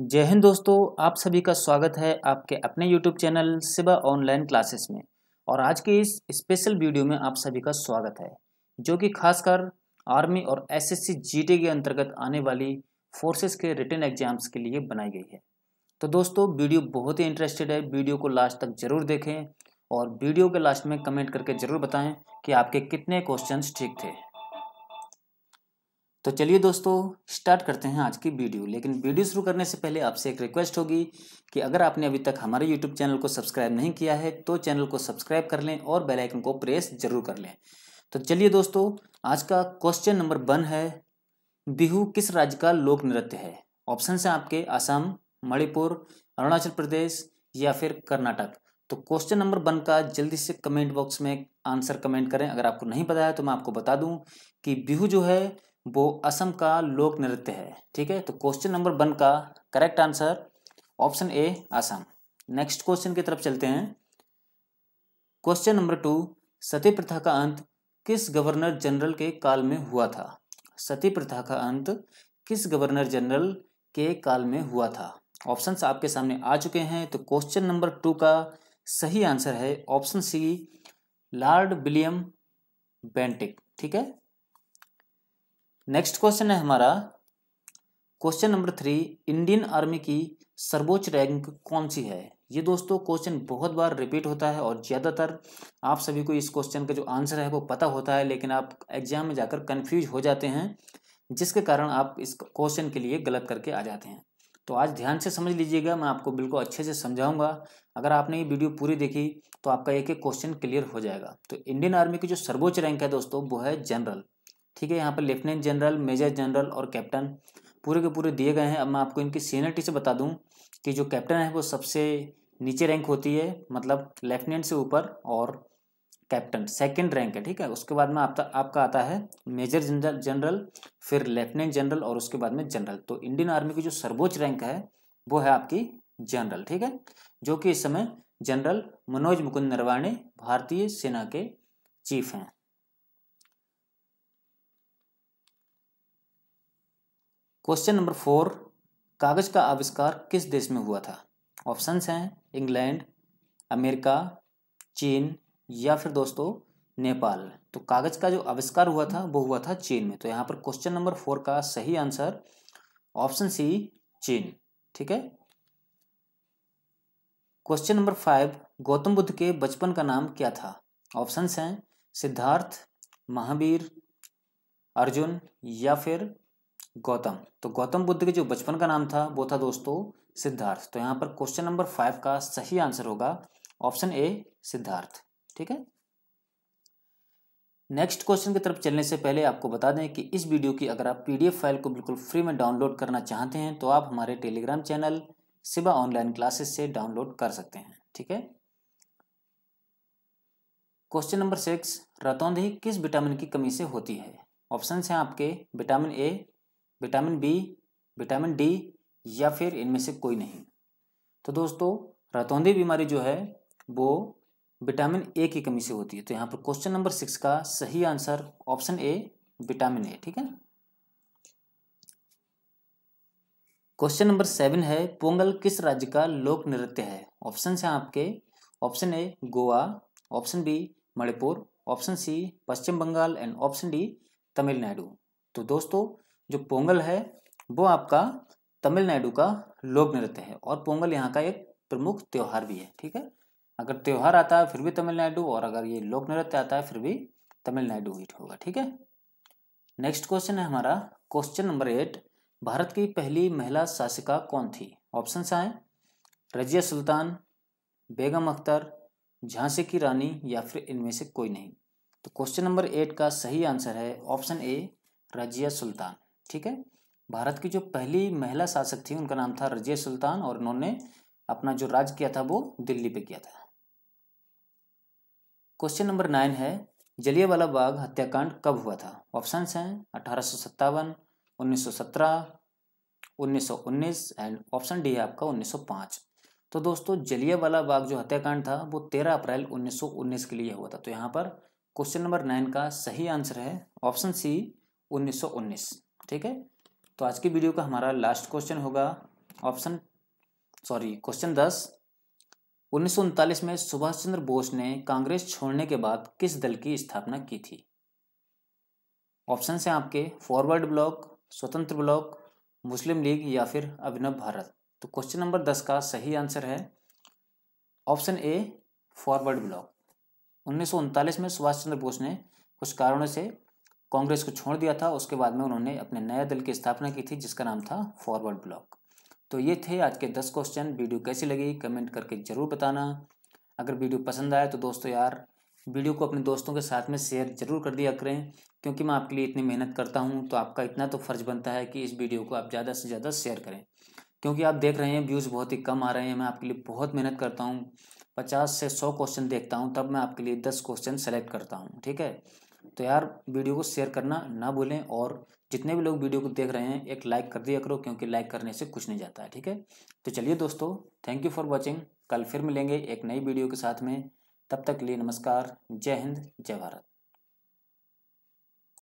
जय हिंद दोस्तों आप सभी का स्वागत है आपके अपने YouTube channel Siba online classes में और आज के इस स्पेशल वीडियो में आप सभी का स्वागत है जो कि खासकर आर्मी और एसएससी जीटी के अंतर्गत आने वाली फोर्सेस के रिटर्न एग्जाम्स के लिए बनाई गई है तो दोस्तों वीडियो बहुत ही इंटरेस्टेड है वीडियो को लास्ट तक जरूर देखें और वीडियो के लास्ट में कमेंट करके ज़रूर बताएँ कि आपके कितने क्वेश्चन ठीक थे तो चलिए दोस्तों स्टार्ट करते हैं आज की वीडियो लेकिन वीडियो शुरू करने से पहले आपसे एक रिक्वेस्ट होगी कि अगर आपने अभी तक हमारे यूट्यूब चैनल को सब्सक्राइब नहीं किया है तो चैनल को सब्सक्राइब कर लें और बेल आइकन को प्रेस जरूर कर लें तो चलिए दोस्तों आज का क्वेश्चन नंबर वन है बिहू किस राज्य का लोक नृत्य है ऑप्शन है आपके आसाम मणिपुर अरुणाचल प्रदेश या फिर कर्नाटक तो क्वेश्चन नंबर वन का जल्दी से कमेंट बॉक्स में आंसर कमेंट करें अगर आपको नहीं पता है तो मैं आपको बता दूं कि बिहू जो है वो असम का लोक नृत्य है ठीक है तो क्वेश्चन नंबर वन का correct answer option A Assam next question की तरफ चलते हैं क्वेश्चन नंबर टू सती प्रथा का अंत किस गवर्नर जनरल के काल में हुआ था सती प्रथा का अंत किस गवर्नर जनरल के काल में हुआ था ऑप्शंस आपके सामने आ चुके हैं तो क्वेश्चन नंबर टू का सही आंसर है option C Lord William Bentinck ठीक है नेक्स्ट क्वेश्चन है हमारा question number three Indian army की सर्वोच्च रैंक कौन सी है ये दोस्तों क्वेश्चन बहुत बार रिपीट होता है और ज़्यादातर आप सभी को इस क्वेश्चन का जो आंसर है वो पता होता है लेकिन आप एग्जाम में जाकर कन्फ्यूज हो जाते हैं जिसके कारण आप इस क्वेश्चन के लिए गलत करके आ जाते हैं तो आज ध्यान से समझ लीजिएगा मैं आपको बिल्कुल अच्छे से समझाऊंगा अगर आपने ये वीडियो पूरी देखी तो आपका एक एक क्वेश्चन क्लियर हो जाएगा तो इंडियन आर्मी की जो सर्वोच्च रैंक है दोस्तों वो है जनरल ठीक है यहाँ पर लेफ्टिनेंट जनरल मेजर जनरल और कैप्टन पूरे के पूरे दिए गए हैं अब मैं आपको इनकी सीनियरिटी से बता दूँ कि जो कैप्टन है वो सबसे नीचे रैंक होती है मतलब लेफ्टिनेंट से ऊपर और कैप्टन सेकंड रैंक है ठीक है उसके बाद में आपका आपका आता है मेजर जनरल जनरल फिर लेफ्टिनेंट जनरल और उसके बाद में जनरल तो इंडियन आर्मी की जो सर्वोच्च रैंक है वो है आपकी जनरल ठीक है जो कि इस समय जनरल मनोज मुकुंद नरवाणे भारतीय सेना के चीफ हैं क्वेश्चन नंबर फोर कागज का आविष्कार किस देश में हुआ था ऑप्शंस हैं इंग्लैंड अमेरिका चीन या फिर दोस्तों नेपाल तो कागज का जो आविष्कार हुआ था वो हुआ था चीन में तो यहाँ पर क्वेश्चन नंबर फोर का सही आंसर ऑप्शन सी चीन ठीक है question number five Gautam Buddha के बचपन का नाम क्या था ऑप्शंस हैं सिद्धार्थ महावीर अर्जुन या फिर गौतम तो गौतम बुद्ध के जो बचपन का नाम था वो था दोस्तों सिद्धार्थ तो यहाँ पर क्वेश्चन नंबर फाइव का सही आंसर होगा ऑप्शन ए सिद्धार्थ ठीक है नेक्स्ट क्वेश्चन की तरफ चलने से पहले आपको बता दें कि इस वीडियो की अगर आप पीडीएफ फाइल को बिल्कुल फ्री में डाउनलोड करना चाहते हैं तो आप हमारे Telegram channel Siba online classes से डाउनलोड कर सकते हैं ठीक है क्वेश्चन नंबर सिक्स रतौंधी किस विटामिन की कमी से होती है ऑप्शन है आपके vitamin A vitamin B vitamin D या फिर इनमें से कोई नहीं तो दोस्तों रतौंधी बीमारी जो है वो विटामिन ए की कमी से होती है तो यहाँ पर क्वेश्चन नंबर सिक्स का सही answer option A vitamin A ठीक है क्वेश्चन नंबर सेवन है पोंगल किस राज्य का लोक नृत्य है ऑप्शन है आपके option A Goa option B Manipur option C Paschim Bangal and option D Tamil Nadu तो दोस्तों जो पोंगल है वो आपका तमिलनाडु का लोक नृत्य है और पोंगल यहाँ का एक प्रमुख त्यौहार भी है ठीक है अगर त्यौहार आता है फिर भी तमिलनाडु और अगर ये लोक नृत्य आता है फिर भी तमिलनाडु ही होगा ठीक है नेक्स्ट क्वेश्चन है हमारा क्वेश्चन नंबर एट भारत की पहली महिला शासिका कौन थी ऑप्शन आए रजिया सुल्तान बेगम अख्तर झांसी की रानी या फिर इनमें से कोई नहीं तो क्वेश्चन नंबर एट का सही आंसर है ऑप्शन ए रजिया सुल्तान ठीक है भारत की जो पहली महिला शासक थी उनका नाम था रजिया सुल्तान और उन्होंने अपना जो राज किया था वो दिल्ली पे किया था क्वेश्चन नंबर नाइन है जलियावाला बाग हत्याकांड कब हुआ था ऑप्शन हैं अठारह सौ सत्तावन उन्नीस सौ सत्रह उन्नीस सौ उन्नीस एंड ऑप्शन डी है आपका उन्नीस सौ तो दोस्तों जलियावाला बाग जो हत्याकांड था वो तेरह अप्रैल उन्नीस सौ उन्नीस के लिए हुआ था तो यहाँ पर क्वेश्चन नंबर नाइन का सही आंसर है ऑप्शन सी उन्नीस सौ उन्नीस ठीक है तो आज की वीडियो का हमारा लास्ट क्वेश्चन होगा ऑप्शन सॉरी क्वेश्चन दस उन्नीस में सुभाष चंद्र बोस ने कांग्रेस छोड़ने के बाद किस दल की स्थापना की थी ऑप्शन है आपके फॉरवर्ड ब्लॉक स्वतंत्र ब्लॉक मुस्लिम लीग या फिर अभिनव भारत तो क्वेश्चन नंबर दस का सही आंसर है ऑप्शन ए फॉरवर्ड ब्लॉक उन्नीस में सुभाष चंद्र बोस ने कुछ कारणों से कांग्रेस को छोड़ दिया था उसके बाद में उन्होंने अपने नए दल की स्थापना की थी जिसका नाम था फॉरवर्ड ब्लॉक तो ये थे आज के दस क्वेश्चन वीडियो कैसी लगी कमेंट करके ज़रूर बताना अगर वीडियो पसंद आए तो दोस्तों यार वीडियो को अपने दोस्तों के साथ में शेयर जरूर कर दिया करें क्योंकि मैं आपके लिए इतनी मेहनत करता हूँ तो आपका इतना तो फर्ज बनता है कि इस वीडियो को आप ज़्यादा से ज़्यादा शेयर करें क्योंकि आप देख रहे हैं व्यूज़ बहुत ही कम आ रहे हैं मैं आपके लिए बहुत मेहनत करता हूँ पचास से सौ क्वेश्चन देखता हूँ तब मैं आपके लिए दस क्वेश्चन सेलेक्ट करता हूँ ठीक है तो यार वीडियो को शेयर करना ना भूलें और जितने भी लोग वीडियो को देख रहे हैं एक लाइक कर दिया करो क्योंकि लाइक करने से कुछ नहीं जाता है ठीक है तो चलिए दोस्तों थैंक यू फॉर वॉचिंग कल फिर मिलेंगे एक नई वीडियो के साथ में तब तक लिए नमस्कार जय हिंद जय भारत